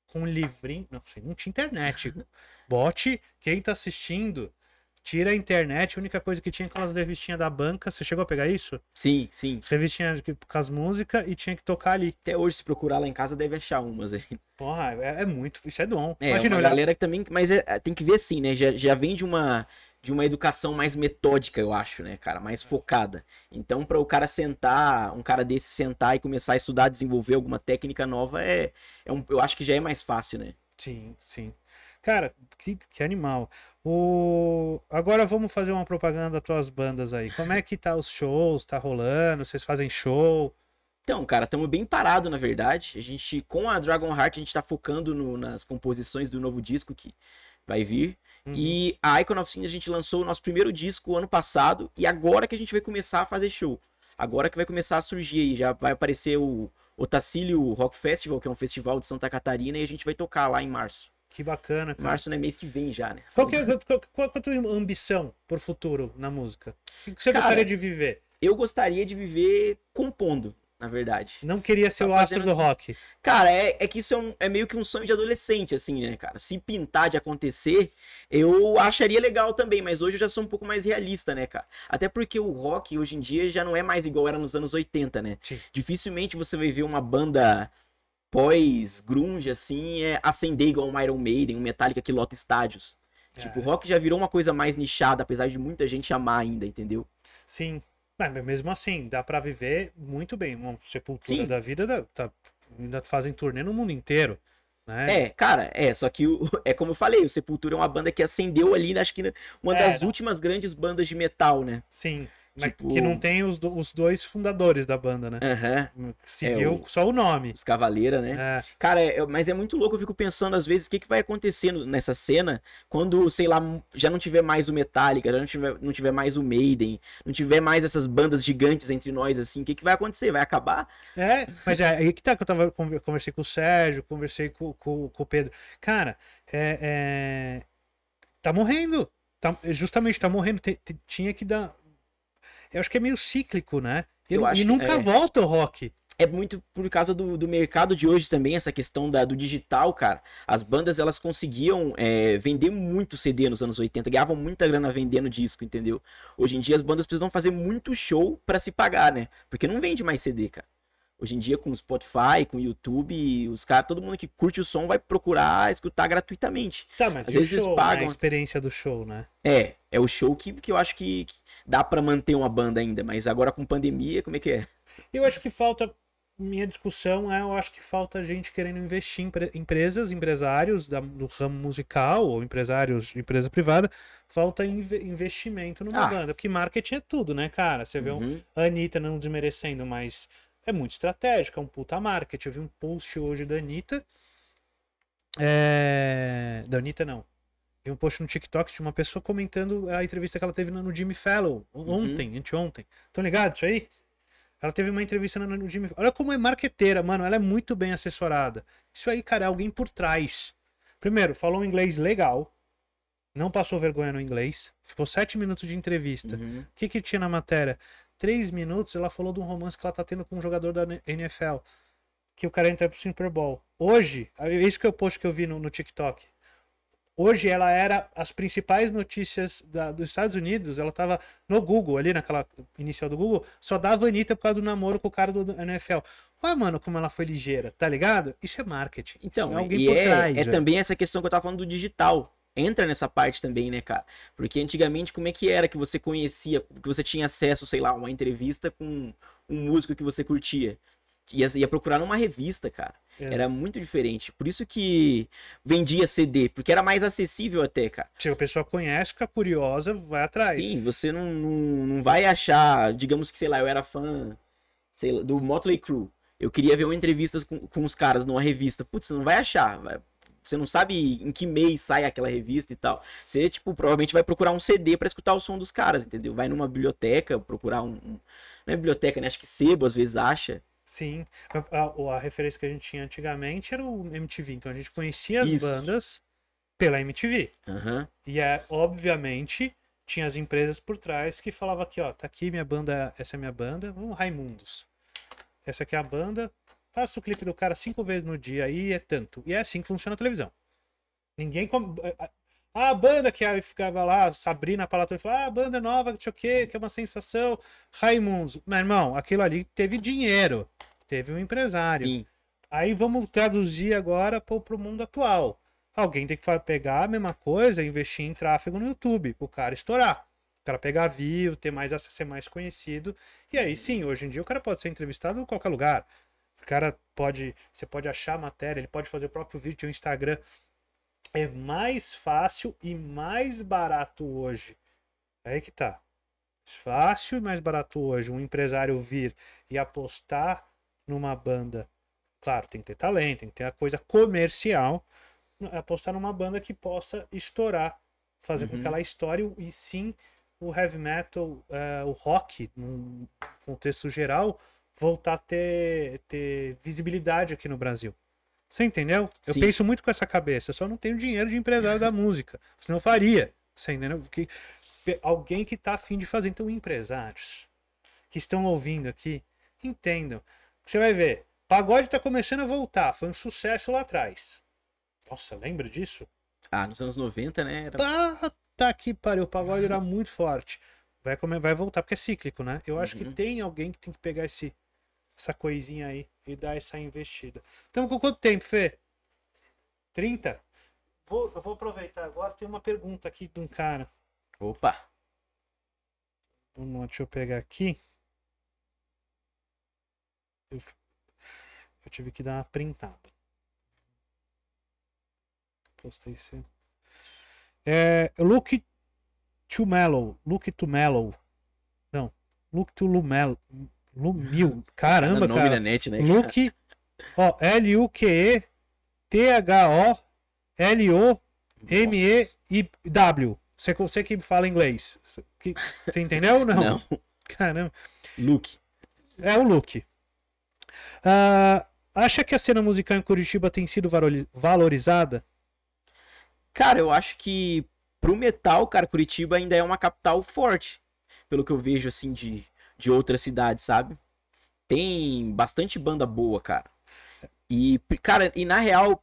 Com um livrinho. Não, não tinha internet. Bote, quem tá assistindo Tira a internet, a única coisa que tinha é aquelas revistinhas da banca. Você chegou a pegar isso? Sim, sim. Revistinha com as músicas e tinha que tocar ali. Até hoje, se procurar lá em casa, deve achar umas aí. Porra, é, é muito. Isso é dom. É, Imagina, uma galera que também. Mas é, é, tem que ver assim, né? Já, já vem de uma de uma educação mais metódica, eu acho, né, cara? Mais focada. Então, para o cara sentar, um cara desse sentar e começar a estudar, desenvolver alguma técnica nova, é, é um, eu acho que já é mais fácil, né? Sim, sim. Cara, que, que animal. O... Agora vamos fazer uma propaganda das tuas bandas aí. Como é que tá os shows? Tá rolando? Vocês fazem show? Então, cara, estamos bem parado, na verdade. A gente, com a Dragon Heart, a gente tá focando no, nas composições do novo disco que vai vir. Uhum. E a Icon of Sin, a gente lançou o nosso primeiro disco ano passado. E agora que a gente vai começar a fazer show. Agora que vai começar a surgir aí. Já vai aparecer o, Otacílio Rock Festival, que é um festival de Santa Catarina. E a gente vai tocar lá em março. Que bacana, cara. Março não é mês que vem já, né? Qual, que é, qual, qual a tua ambição pro futuro na música? O que você cara, gostaria de viver? Eu gostaria de viver compondo, na verdade. Não queria ser tá o astro fazendo... do rock. Cara, é, é que isso é, um, é meio que um sonho de adolescente, assim, né, cara? Se pintar de acontecer, eu acharia legal também, mas hoje eu já sou um pouco mais realista, né, cara? Até porque o rock hoje em dia já não é mais igual era nos anos 80, né? Sim. Dificilmente você vai ver uma banda pós-grunge, assim, é acender igual um Iron Maiden, um Metallica que lota estádios. É. Tipo, o rock já virou uma coisa mais nichada, apesar de muita gente amar ainda, entendeu? Sim. É, mas mesmo assim, dá para viver muito bem. Uma sepultura Sim. da vida tá, ainda fazem turnê no mundo inteiro. Né? É, cara, é, só que o, é como eu falei, o Sepultura é uma banda que acendeu ali, acho que uma é, das últimas grandes bandas de metal, né? Sim. Tipo... Que não tem os, do, os dois fundadores da banda, né? Uhum. Seguiu é, o... só o nome. Os Cavaleira, né? É. Cara, é, mas é muito louco, eu fico pensando às vezes o que, que vai acontecer nessa cena quando, sei lá, já não tiver mais o Metallica, já não tiver, não tiver mais o Maiden, não tiver mais essas bandas gigantes entre nós, assim, o que, que vai acontecer? Vai acabar? É, mas é aí que tá, que eu tava, conversei com o Sérgio, conversei com, com, com o Pedro. Cara, é, é tá morrendo. Tá, justamente, tá morrendo. T -t tinha que dar eu acho que é meio cíclico, né? E, acho e nunca é... volta o rock é muito por causa do, do mercado de hoje também, essa questão da, do digital, cara. As bandas, elas conseguiam é, vender muito CD nos anos 80, ganhavam muita grana vendendo disco, entendeu? Hoje em dia, as bandas precisam fazer muito show para se pagar, né? Porque não vende mais CD, cara. Hoje em dia, com Spotify, com YouTube, os caras, todo mundo que curte o som vai procurar escutar gratuitamente. Tá, mas Às vezes show, eles né? pagam. a experiência do show, né? É, é o show que, que eu acho que, que dá para manter uma banda ainda, mas agora com pandemia, como é que é? Eu acho que falta minha discussão é, eu acho que falta gente querendo investir em empresas, empresários da, do ramo musical ou empresários de empresa privada, falta in investimento numa ah. banda, porque marketing é tudo, né, cara? Você vê uhum. um, a Anitta não desmerecendo, mas é muito estratégico, é um puta marketing. Eu vi um post hoje da Anitta, é... da Anitta não, tem um post no TikTok de uma pessoa comentando a entrevista que ela teve no Jimmy Fallon uhum. ontem, uhum. anteontem. Estão ligados isso aí? Ela teve uma entrevista no Jimmy Olha como é marqueteira, mano. Ela é muito bem assessorada. Isso aí, cara, é alguém por trás. Primeiro, falou um inglês legal. Não passou vergonha no inglês. Ficou sete minutos de entrevista. Uhum. O uhum. que, que tinha na matéria? Três minutos, ela falou de um romance que ela tá tendo com um jogador da NFL. Que o cara entra pro Super Bowl. Hoje, é isso que eu posto que eu vi no, no TikTok. Hoje ela era as principais notícias da, dos Estados Unidos. Ela tava no Google, ali naquela inicial do Google, só dava Anitta por causa do namoro com o cara do, NFL. Olha, mano, como ela foi ligeira, tá ligado? Isso é marketing. Então, é, e é, trás, é também essa questão que eu tava falando do digital entra nessa parte também, né, cara? Porque antigamente como é que era que você conhecia, que você tinha acesso, sei lá, uma entrevista com um músico que você curtia? Ia, ia procurar numa revista, cara. É. Era muito diferente. Por isso que vendia CD, porque era mais acessível até, cara. Tipo, a pessoa conhece, fica curiosa, vai atrás. Sim, você não, não, não vai achar, digamos que, sei lá, eu era fã sei lá, do Motley Crue. Eu queria ver uma entrevista com, com os caras numa revista. Putz, você não vai achar. Vai... Você não sabe em que mês sai aquela revista e tal. Você, tipo, provavelmente vai procurar um CD para escutar o som dos caras, entendeu? Vai numa biblioteca, procurar um. um... Não é biblioteca, né? Acho que sebo às vezes acha. Sim, a, a, referência que a gente tinha antigamente era o MTV, então a gente conhecia as Isso. bandas pela MTV. Uhum. E é, obviamente, tinha as empresas por trás que falava aqui, ó, tá aqui minha banda, essa é minha banda, vamos Raimundos. Essa aqui é a banda, passa o clipe do cara cinco vezes no dia e é tanto. E é assim que funciona a televisão. Ninguém. Com... Eh, ah, a banda que ficava lá, Sabrina Palatino, falou: ah, banda é nova, não sei o quê, que é uma sensação. Raimundos. Meu irmão, aquilo ali teve dinheiro. Teve um empresário. Sim. Aí vamos traduzir agora para o mundo atual. Alguém tem que pegar a mesma coisa, investir em tráfego no YouTube, o cara estourar. O cara pegar view, ter mais ser mais conhecido. E aí sim, hoje em dia o cara pode ser entrevistado em qualquer lugar. O cara pode, você pode achar a matéria, ele pode fazer o próprio vídeo no Instagram. É mais fácil e mais barato hoje. É aí que tá. Fácil e mais barato hoje um empresário vir e apostar numa banda. Claro, tem que ter talento, tem que ter a coisa comercial. Né, apostar numa banda que possa estourar, fazer uhum. com que ela estoure e sim o heavy metal, eh, o rock, num contexto geral, voltar a ter, ter visibilidade aqui no Brasil. Você entendeu? Sim. Eu penso muito com essa cabeça, só não tenho dinheiro de empresário da música. Senão eu faria. Você entendeu? Porque alguém que está afim de fazer. Então, empresários que estão ouvindo aqui, entendam. Você vai ver, pagode tá começando a voltar, foi um sucesso lá atrás. Nossa, lembra disso? Ah, nos anos 90, né? Era... Ah, tá que pariu, o pagode era muito forte. Vai, comer, vai voltar, porque é cíclico, né? Eu acho uhum. que tem alguém que tem que pegar esse, essa coisinha aí e dar essa investida. Estamos com quanto tempo, Fê? 30? Vou, eu vou aproveitar agora, tem uma pergunta aqui de um cara. Opa! deixa eu pegar aqui eu, eu tive que dar uma printada. Postei cedo. É, Luke to Mellow. Luke to Mellow. Não. Luke to Lumel. Lumil. Caramba, nome cara. Net, né? Luke. Ó, L-U-Q-E-T-H-O-L-O-M-E-I-W. Você, você que fala inglês. Que, você entendeu ou não? Não. Caramba. Luke. É o Luke. Uh, acha que a cena musical em Curitiba tem sido valorizada? Cara, eu acho que pro metal, cara, Curitiba ainda é uma capital forte. Pelo que eu vejo, assim, de, de outras cidades, sabe? Tem bastante banda boa, cara. E, cara, e na real,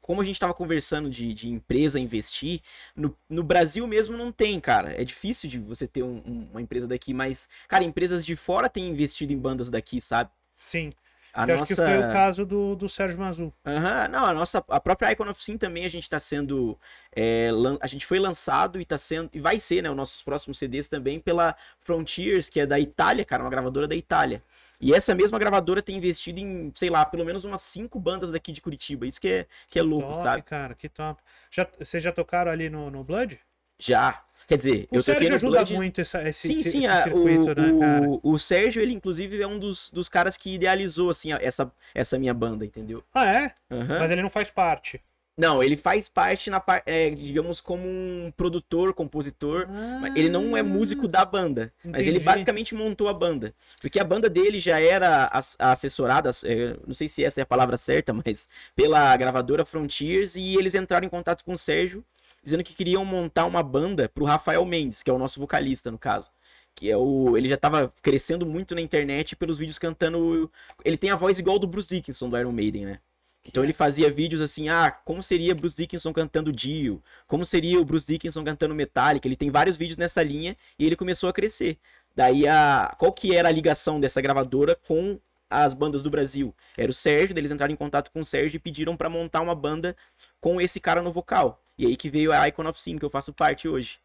como a gente tava conversando de, de empresa investir, no, no Brasil mesmo não tem, cara. É difícil de você ter um, um, uma empresa daqui, mas, cara, empresas de fora têm investido em bandas daqui, sabe? Sim. A nossa... Acho que foi o caso do, do Sérgio Mazu Uhum, não, a nossa a própria Icon of Sim também a gente está sendo. É, lan... a gente foi lançado e tá sendo. E vai ser, né? Os nossos próximos CDs também pela Frontiers, que é da Itália, cara, uma gravadora da Itália. E essa mesma gravadora tem investido em, sei lá, pelo menos umas cinco bandas daqui de Curitiba. Isso que é, que é louco, top, sabe? cara, que top. Já, vocês já tocaram ali no, no Blood? Já, Quer dizer, o eu Sérgio ajuda Blood... muito essa, esse, sim, sim, esse circuito, né, o, né, cara? O, o Sérgio, ele inclusive é um dos, dos caras que idealizou, assim, essa, essa minha banda, entendeu? Ah, é? Uhum. Mas ele não faz parte. Não, ele faz parte na é, digamos, como um produtor, compositor. Ah, ele não é músico ah. da banda, entendi. mas ele basicamente montou a banda. Porque a banda dele já era assessorada, é, não sei se essa é a palavra certa, mas pela gravadora Frontiers, e eles entraram em contato com o Sérgio dizendo que queriam montar uma banda pro Rafael Mendes, que é o nosso vocalista, no caso. Que é o. Ele já tava crescendo muito na internet pelos vídeos cantando. Ele tem a voz igual do Bruce Dickinson do Iron Maiden, né? Então ele é. fazia vídeos assim, ah, como seria Bruce Dickinson cantando Dio? Como seria o Bruce Dickinson cantando Metallica? Ele tem vários vídeos nessa linha e ele começou a crescer. Daí a qual que era a ligação dessa gravadora com as bandas do Brasil. Era o Sérgio, eles entraram em contato com o Sérgio e pediram para montar uma banda com esse cara no vocal. E aí que veio a Icon of Sin, que eu faço parte hoje.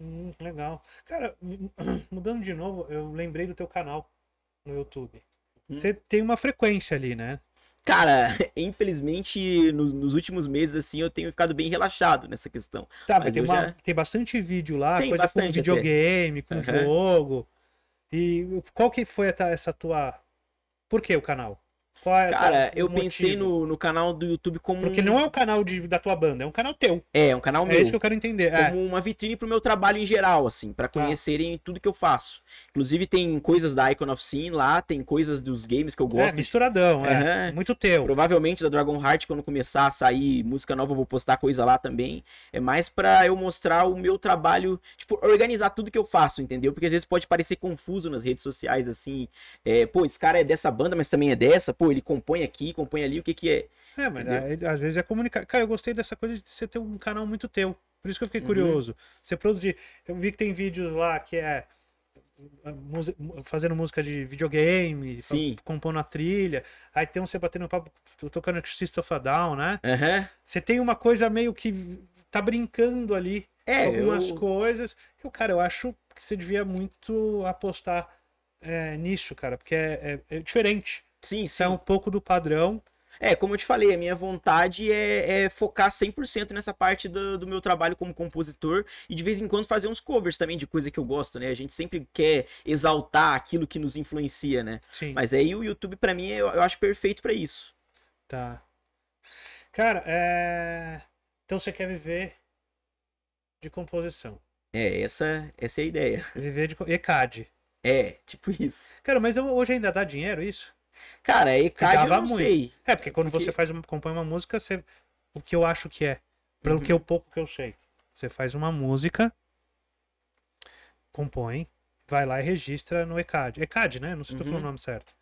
Hum, legal. Cara, mudando de novo, eu lembrei do teu canal no YouTube. Hum. Você tem uma frequência ali, né? Cara, infelizmente, no, nos últimos meses, assim, eu tenho ficado bem relaxado nessa questão. Tá, mas, mas tem, uma, já... tem, bastante vídeo lá, tem coisa bastante com videogame, até. com uhum. jogo. E qual que foi essa tua por que o canal? Qual é, Cara, eu motivo? pensei no, no canal do YouTube como. Porque não é um canal de, da tua banda, é um canal teu. É, é um canal é meu. É isso que eu quero entender. É. Como é. uma vitrine pro meu trabalho em geral, assim, para tá. conhecerem ah. tudo que eu faço. Inclusive, tem coisas da Icon of Sin lá, tem coisas dos games que eu é, gosto. É, misturadão, é. Muito teu. Provavelmente da Dragon Heart, quando começar a sair música nova, eu vou postar coisa lá também. É mais para eu mostrar o meu trabalho, tipo, organizar tudo que eu faço, entendeu? Porque às vezes pode parecer confuso nas redes sociais, assim. É, pô, esse cara é dessa banda, mas também é dessa pô, ele compõe aqui, compõe ali, o que que é. É, mas Entendeu? às vezes é comunicar. Cara, eu gostei dessa coisa de você ter um canal muito teu. Por isso que eu fiquei uhum. curioso. Uhum. Você produzir. Eu vi que tem vídeos lá que é ah, fazendo música de videogame, Sim. compondo a trilha. Aí tem um você batendo papo, tocando System of a Down, né? Uhum. Você tem uma coisa meio que tá brincando ali é, algumas eu... coisas. Eu, cara, eu acho que você devia muito apostar é, nisso, cara, porque é, é, é diferente. Sim, é sim. É um pouco do padrão. É, como eu te falei, a minha vontade é, é focar 100% nessa parte do, do, meu trabalho como compositor e de vez em quando fazer uns covers também de coisa que eu gosto, né? A gente sempre quer exaltar aquilo que nos influencia, né? Sim. Mas aí o YouTube, para mim, eu, eu, acho perfeito para isso. Tá. Cara, é... então você quer viver de composição? É, essa, essa é a ideia. Viver de. ECAD. É, tipo isso. Cara, mas hoje ainda dá dinheiro isso? Cara, ECAD eu não muito. sei. É, porque quando porque... você faz uma, compõe uma música, você... o que eu acho que é, pelo uhum. que eu pouco que eu sei. Você faz uma música, compõe, vai lá e registra no ECAD. ECAD, né? Não sei se uhum. tô falando o uhum. nome certo.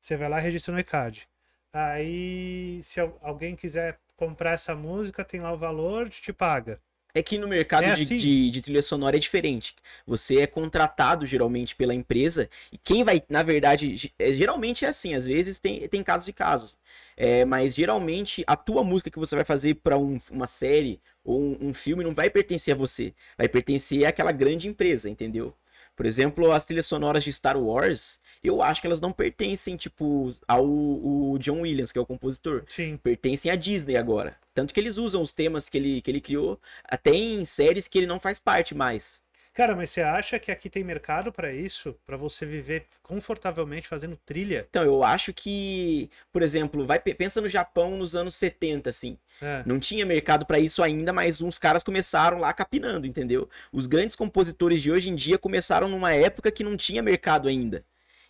Você vai lá e registra no ECAD. Aí, se alguém quiser comprar essa música, tem lá o valor, te paga. É que no mercado é de, assim. de, de, trilha sonora é diferente. Você é contratado geralmente pela empresa e quem vai, na verdade, é, geralmente é assim. Às vezes tem, tem casos e casos. É, mas geralmente a tua música que você vai fazer para um, uma série ou um, um filme não vai pertencer a você. Vai pertencer àquela grande empresa, entendeu? Por exemplo, as trilhas sonoras de Star Wars, eu acho que elas não pertencem, tipo, ao John Williams, que é o compositor. Sim. Pertencem à Disney agora. Tanto que eles usam os temas que ele, que ele criou até em séries que ele não faz parte mais. Cara, mas você acha que aqui tem mercado para isso? para você viver confortavelmente fazendo trilha? Então, eu acho que, por exemplo, vai pensa no Japão nos anos 70, assim. É. Não tinha mercado para isso ainda, mas uns caras começaram lá capinando, entendeu? Os grandes compositores de hoje em dia começaram numa época que não tinha mercado ainda.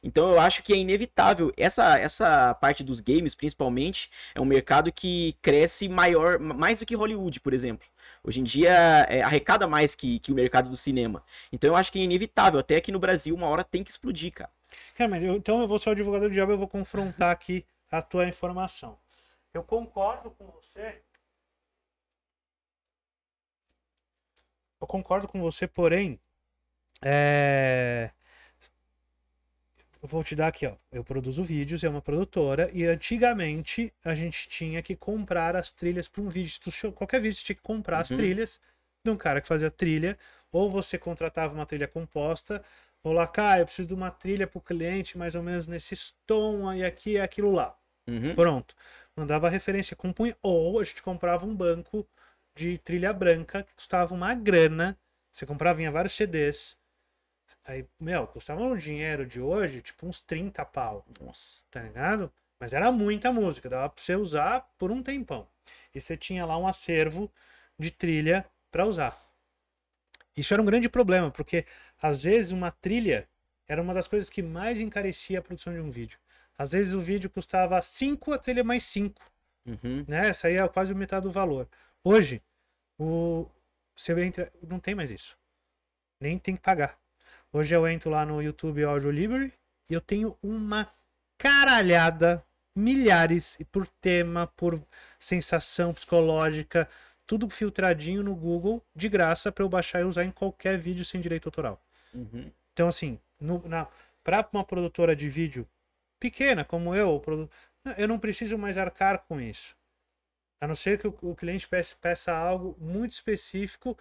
Então eu acho que é inevitável. Essa, essa parte dos games, principalmente, é um mercado que cresce maior, mais do que Hollywood, por exemplo. Hoje em dia é, arrecada mais que, que o mercado do cinema. Então eu acho que é inevitável. Até aqui no Brasil, uma hora tem que explodir, cara. Cara, mas eu, então eu vou ser o advogado do diabo eu vou confrontar aqui a tua informação. Eu concordo com você. Eu concordo com você, porém. É... Eu vou te dar aqui, ó. Eu produzo vídeos, é uma produtora, e antigamente a gente tinha que comprar as trilhas para um vídeo. qualquer vídeo tinha que comprar uhum. as trilhas de um cara que fazia trilha, ou você contratava uma trilha composta, ou lá, cara, eu preciso de uma trilha para o cliente, mais ou menos nesse tom aí, aqui, e aquilo lá. Uhum. Pronto. Mandava referência, compunha, ou a gente comprava um banco de trilha branca que custava uma grana. Você comprava, vinha vários CDs Aí, meu, custava um dinheiro de hoje, tipo uns 30 pau. Nossa. Tá ligado? Mas era muita música, dava pra você usar por um tempão. E você tinha lá um acervo de trilha para usar. Isso era um grande problema, porque às vezes uma trilha era uma das coisas que mais encarecia a produção de um vídeo. Às vezes o vídeo custava 5, a trilha mais 5. Uhum. Né? Isso aí é quase metade do valor. Hoje, o... você entra... não tem mais isso. Nem tem que pagar. Hoje eu entro lá no YouTube Audio Library e eu tenho uma caralhada, milhares por tema, por sensação psicológica, tudo filtradinho no Google, de graça, para eu baixar e usar em qualquer vídeo sem direito autoral. Uhum. Então, assim, para pra uma produtora de vídeo pequena, como eu, eu não preciso mais arcar com isso. A não ser que o, o cliente peça, peça, algo muito específico,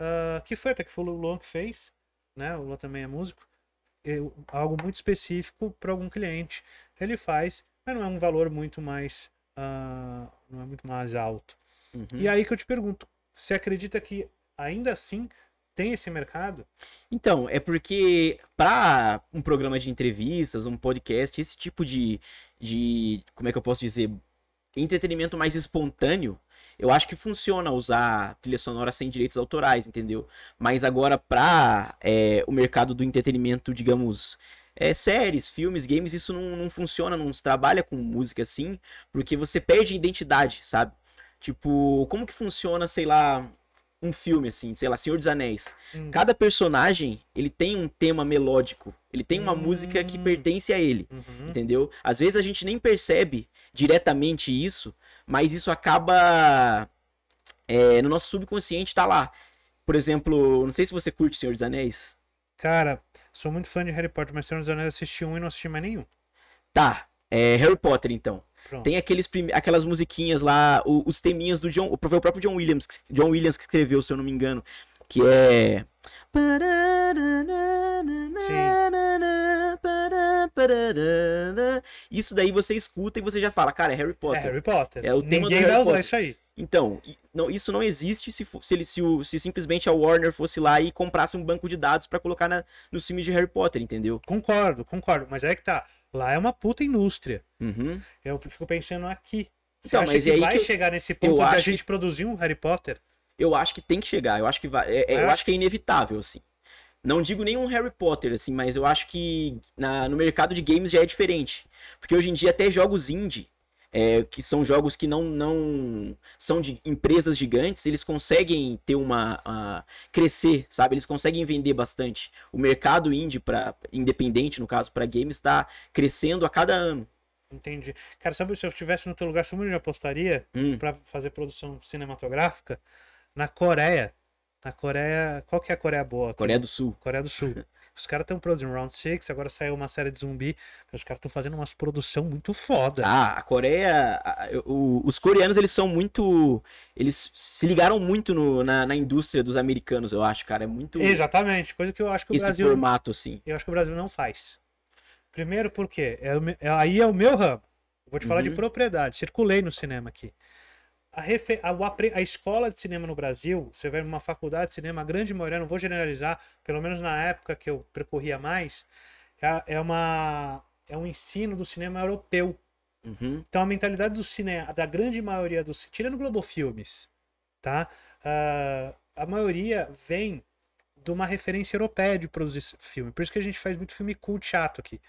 uh, que foi até que foi o Luan que fez, né? O Lua também é músico. Eu, algo muito específico para algum cliente, ele faz, mas não é um valor muito mais, uh, não é muito mais alto. Uhum. E aí que eu te pergunto, você acredita que ainda assim tem esse mercado? Então, é porque para um programa de entrevistas, um podcast, esse tipo de, de, como é que eu posso dizer, entretenimento mais espontâneo, eu acho que funciona usar trilha sonora sem direitos autorais, entendeu? Mas agora, pra é, o mercado do entretenimento, digamos, é, séries, filmes, games, isso não, não funciona, não se trabalha com música assim, porque você perde identidade, sabe? Tipo, como que funciona, sei lá, um filme assim, sei lá, Senhor dos Anéis. Hum. Cada personagem, ele tem um tema melódico, ele tem uma hum. música que hum. pertence a ele, uhum. entendeu? Às vezes a gente nem percebe diretamente isso, mas isso acaba. É, no nosso subconsciente tá lá. Por exemplo, não sei se você curte Senhor dos Anéis. Cara, sou muito fã de Harry Potter, mas Senhor dos Anéis assisti um e não assisti mais nenhum. Tá, é Harry Potter então. Pronto. Tem aqueles aquelas musiquinhas lá, os teminhas do John, o próprio John Williams, que, John Williams que escreveu, se eu não me engano, que é Sim. Isso daí você escuta e você já fala, cara, é Harry é Potter. É Harry Potter. É o tema Ninguém do Harry vai Potter. usar isso aí. Então, não, isso não existe se, se, ele, se, o, se simplesmente a Warner fosse lá e comprasse um banco de dados para colocar na, nos filmes de Harry Potter, entendeu? Concordo, concordo. Mas é que tá. Lá é uma puta indústria. Uhum. Eu fico pensando aqui. Você então, acha mas que é vai que chegar nesse ponto de a gente que... produzir um Harry Potter? Eu acho que tem que chegar. Eu acho que vai. É, é eu, eu acho, acho que é inevitável, assim. Não digo nenhum Harry Potter, assim, mas eu acho que na, no mercado de games já é diferente. Porque hoje em dia até jogos indie, é, que são jogos que não, não são de empresas gigantes, eles conseguem ter uma. A, crescer, sabe? Eles conseguem vender bastante. O mercado indie, pra, independente, no caso, para games, está crescendo a cada ano. Entendi. Cara, sabe, se eu estivesse no teu lugar, sabe onde eu apostaria hum. para fazer produção cinematográfica? Na Coreia. A Coreia. Qual que é a Coreia boa? Coreia do Sul. Coreia do Sul. Os caras estão produzindo Round 6, agora saiu uma série de zumbi. Os caras estão fazendo umas produção muito foda. Ah, a Coreia. o, os coreanos, eles são muito. Eles se ligaram muito no, na, na, indústria dos americanos, eu acho, cara. É muito. Exatamente, coisa que eu acho que o Esse Brasil. formato, assim. Eu acho que o Brasil não faz. Primeiro, porque é, é aí é o meu ramo. vou te falar uhum. de propriedade. Circulei no cinema aqui a, a, a, escola de cinema no Brasil, você vai numa faculdade de cinema, a grande maioria, não vou generalizar, pelo menos na época que eu percorria mais, é, é uma, é um ensino do cinema europeu. Uhum. Então a mentalidade do cinema, da grande maioria dos. Tirando Globo Filmes, tá? Uh, a maioria vem de uma referência europeia de produzir filme. Por isso que a gente faz muito filme cult chato aqui.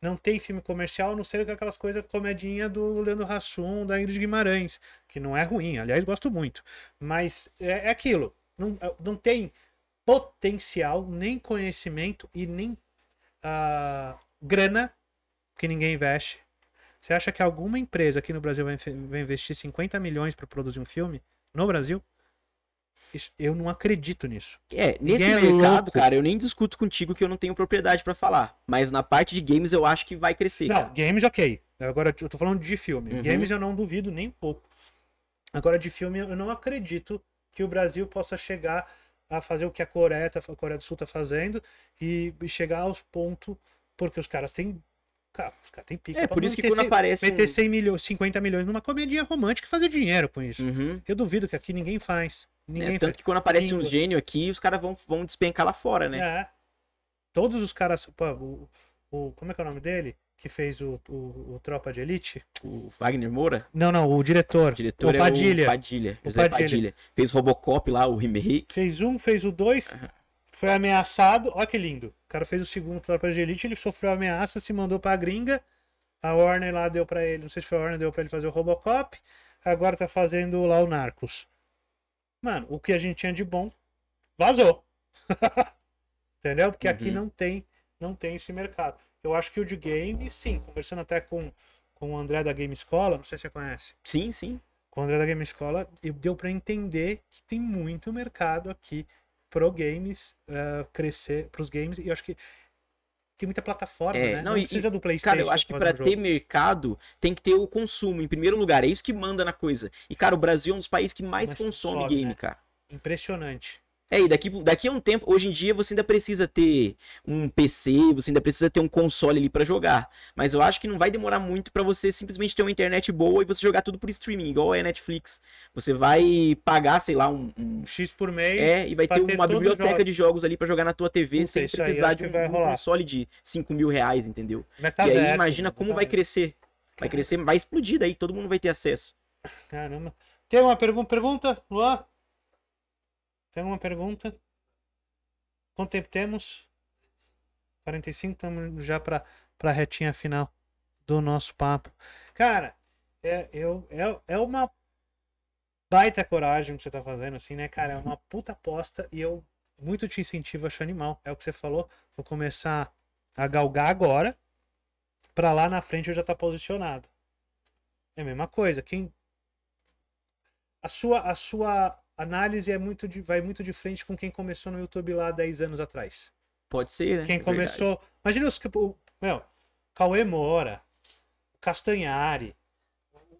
Não tem filme comercial, a não ser aquelas coisas comedinha do Leandro Hassum, da Ingrid Guimarães, que não é ruim, aliás, gosto muito. Mas é, é aquilo. Não, é, não tem potencial, nem conhecimento e nem uh, grana que ninguém investe. Você acha que alguma empresa aqui no Brasil vai investir 50 milhões para produzir um filme? No Brasil? Isso, eu não acredito nisso. É, nesse é mercado, louco. cara, eu nem discuto contigo que eu não tenho propriedade para falar. Mas na parte de games eu acho que vai crescer. Não, cara. games ok. Agora eu tô falando de filme. Uhum. Games eu não duvido nem um pouco. Agora de filme eu não acredito que o Brasil possa chegar a fazer o que a Coreia, tá, a Coreia do Sul tá fazendo e chegar aos pontos porque os caras têm Cara, os caras têm pica. É, por isso que quando 100, aparece. Meter 100 milhões, 50 milhões numa comédia romântica e fazer dinheiro com isso. Uhum. Eu duvido que aqui ninguém faz. Ninguém é, tanto faz. que quando aparece um gênio aqui, os caras vão, vão despencar lá fora, né? É. Todos os caras. Pô, o, o, como é que é o nome dele? Que fez o, o, o Tropa de Elite? O Wagner Moura? Não, não, o diretor. O diretor o Padilha. É o Padilha. José Padilha. Padilha. Fez Robocop lá, o remake. Fez um, fez o dois. Uhum foi ameaçado. Olha que lindo. O cara fez o segundo para de Elite, ele sofreu ameaça, se mandou pra gringa. A Warner lá deu para ele, não sei se foi a Warner, deu pra ele fazer o Robocop. Agora tá fazendo lá o Narcos. Mano, o que a gente tinha de bom vazou. Entendeu? Porque uhum. aqui não tem, não tem esse mercado. Eu acho que o de game, sim. Conversando até com, com o André da Game Escola, não sei se você conhece. Sim, sim. Com o André da Game Escola, deu para entender que tem muito mercado aqui pro games uh, crescer, pros games, e eu acho que tem muita plataforma, é, né? Não, não e, precisa do PlayStation. Cara, eu acho que para ter jogo. mercado tem que ter o consumo em primeiro lugar. É isso que manda na coisa. E cara, o Brasil é um dos países que mais, mais consome, consome game, né? cara. Impressionante. É, e daqui, daqui a um tempo, hoje em dia você ainda precisa ter um PC, você ainda precisa ter um console ali para jogar. Mas eu acho que não vai demorar muito para você simplesmente ter uma internet boa e você jogar tudo por streaming, igual é Netflix. Você vai pagar, sei lá, um, um X por mês. É, e vai ter, ter uma biblioteca jogo. de jogos ali para jogar na tua TV Puta, sem precisar de um, um console de 5 mil reais, entendeu? Metaverso, e aí imagina como metaverso. vai crescer. Vai crescer, vai explodir daí, todo mundo vai ter acesso. Caramba. Tem uma pergunta, Luan? Tem uma pergunta? Quanto tempo temos? 45, estamos já para a retinha final do nosso papo. Cara, é, eu, é, é uma baita coragem que você tá fazendo, assim, né, cara? É uma puta aposta e eu muito te incentivo acho animal. É o que você falou. Vou começar a galgar agora. Pra lá na frente eu já tá posicionado. É a mesma coisa. Quem. A sua, a sua análise é muito de, vai muito de frente com quem começou no YouTube lá 10 anos atrás. Pode ser, né? Quem é começou. Verdade. Imagina os. O, meu, Cauê Mora, Castanhari,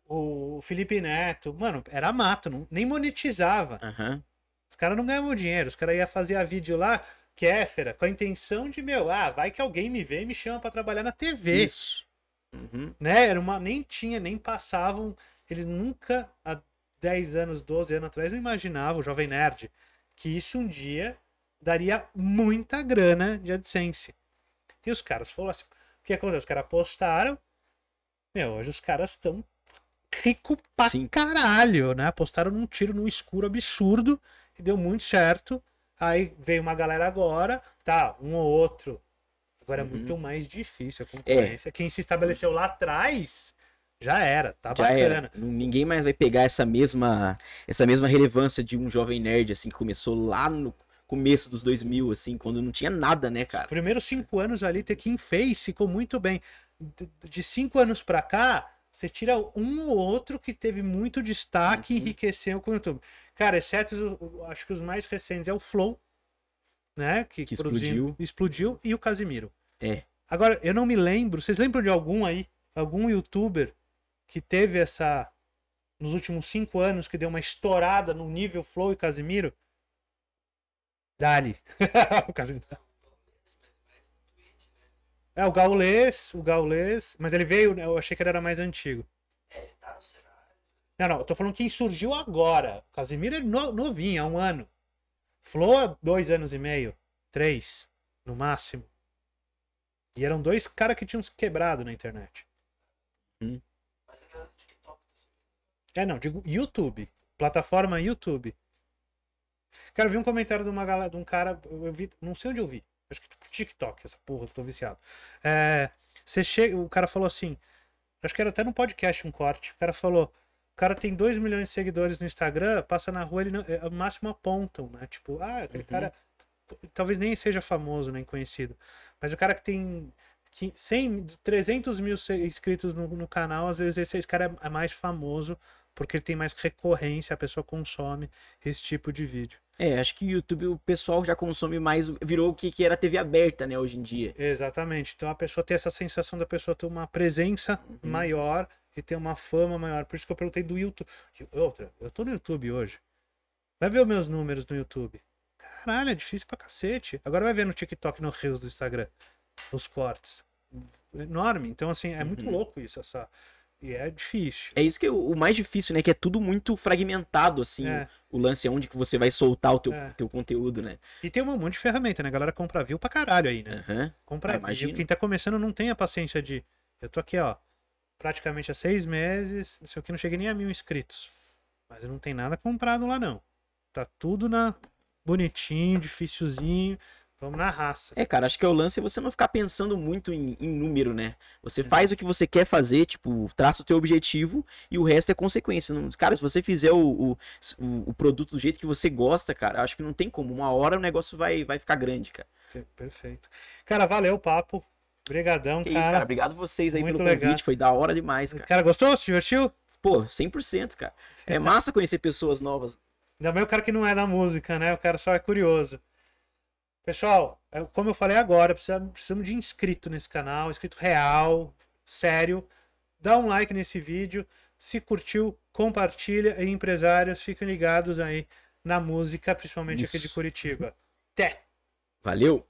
o Felipe Neto. Mano, era mato, não, nem monetizava. Uhum. Os caras não ganhavam dinheiro, os caras iam fazer a vídeo lá, Kéfera, com a intenção de, meu, ah, vai que alguém me vê e me chama para trabalhar na TV. Isso. Uhum. Né? Era uma, nem tinha, nem passavam. Eles nunca, 10 anos, 12 anos atrás, não imaginava, o jovem nerd, que isso um dia daria muita grana de AdSense. E os caras falaram assim, o que aconteceu? Os caras postaram, meu, hoje os caras estão rico pra Sim. caralho, né? apostaram num tiro no escuro absurdo e deu muito certo. Aí veio uma galera agora, tá, um ou outro. Agora é uhum. é muito mais difícil a é. concorrência. É. Quem se estabeleceu lá atrás já era, tá Já bacana. Era. Ninguém mais vai pegar essa mesma essa mesma relevância de um jovem nerd, assim, que começou lá no começo dos 2000, assim, quando não tinha nada, né, cara? Os primeiros cinco anos ali, The King fez, ficou muito bem. De cinco anos pra cá, você tira um ou outro que teve muito destaque e uhum. enriqueceu com o YouTube. Cara, exceto, acho que os mais recentes é o Flow, né? Que, que explodiu. Explodiu, e o Casimiro. É. Agora, eu não me lembro, vocês lembram de algum aí? Algum youtuber que teve essa. nos últimos cinco anos, que deu uma estourada no nível Flow e Casimiro. Dali. o Casimiro. Tá- é, o Gaulês, o Gaulês. Mas ele veio, né, eu achei que ele era mais antigo. É, ele tá no cenário. Não, não, eu tô falando quem surgiu agora. Casimiro é no, novinho, há um ano. Flo, dois anos e meio. Três, no máximo. E eram dois caras que tinham se quebrado na internet. Hum. É, não, digo YouTube. Plataforma YouTube. Cara, eu vi um comentário de uma galera, de um cara, eu vi, não sei onde eu vi. Acho que tipo TikTok, essa porra, que tô viciado. É, você chega, o cara falou assim, acho que era até no podcast um corte. O cara falou, o cara tem 2 milhões de seguidores no Instagram, passa na rua, ele não, é, o máximo apontam, né? Tipo, ah, aquele uhum. cara talvez nem seja famoso, nem conhecido. Mas o cara que tem 100, 300 mil inscritos no, no canal, às vezes esse cara é, é mais famoso porque ele tem mais recorrência, a pessoa consome esse tipo de vídeo. É, acho que o YouTube o pessoal já consome mais, virou o que, que era TV aberta, né, hoje em dia. Exatamente. Então a pessoa tem essa sensação da pessoa ter uma presença uhum. maior e ter uma fama maior. Por isso que eu perguntei do YouTube. Outra, eu tô no YouTube hoje. Vai ver os meus números no YouTube. Caralho, é difícil pra cacete. Agora vai ver no TikTok, no Reels do Instagram, os cortes. Enorme. Então, assim, é muito uhum. louco isso, essa e é difícil. É isso que é o mais difícil, né? Que é tudo muito fragmentado, assim, é. o, lance é onde que você vai soltar o teu, é. teu conteúdo, né? E tem um monte de ferramenta, né? A galera compra view pra caralho aí, né? Uhum. Compra ah, view. Quem tá começando não tem a paciência de. Eu tô aqui, ó, praticamente há seis meses, não sei o que, não cheguei nem a mil inscritos. Mas não tem nada comprado lá, não. Tá tudo na bonitinho, difícilzinho Vamos na raça. É, cara, acho que é o lance é você não ficar pensando muito em, em número, né? Você é. faz o que você quer fazer, tipo, traça o teu objetivo e o resto é consequência. Não, cara, se você fizer o, o, o produto do jeito que você gosta, cara, acho que não tem como. Uma hora o negócio vai, vai ficar grande, cara. Perfeito. Cara, valeu o papo. Obrigadão, cara. cara. Obrigado vocês aí Muito pelo legal. convite, foi da hora demais, cara. Cara, gostou? Se divertiu? Pô, 100%, cara. É massa conhecer pessoas novas. Ainda bem o cara que não é da música, né? O cara só é curioso. Pessoal, é, como eu falei agora, precisamos de inscrito nesse canal, inscrito real, sério. Dá um like nesse vídeo. Se curtiu, compartilha. E empresários, fiquem ligados aí na música, principalmente Isso. aqui de Curitiba. Até! Valeu!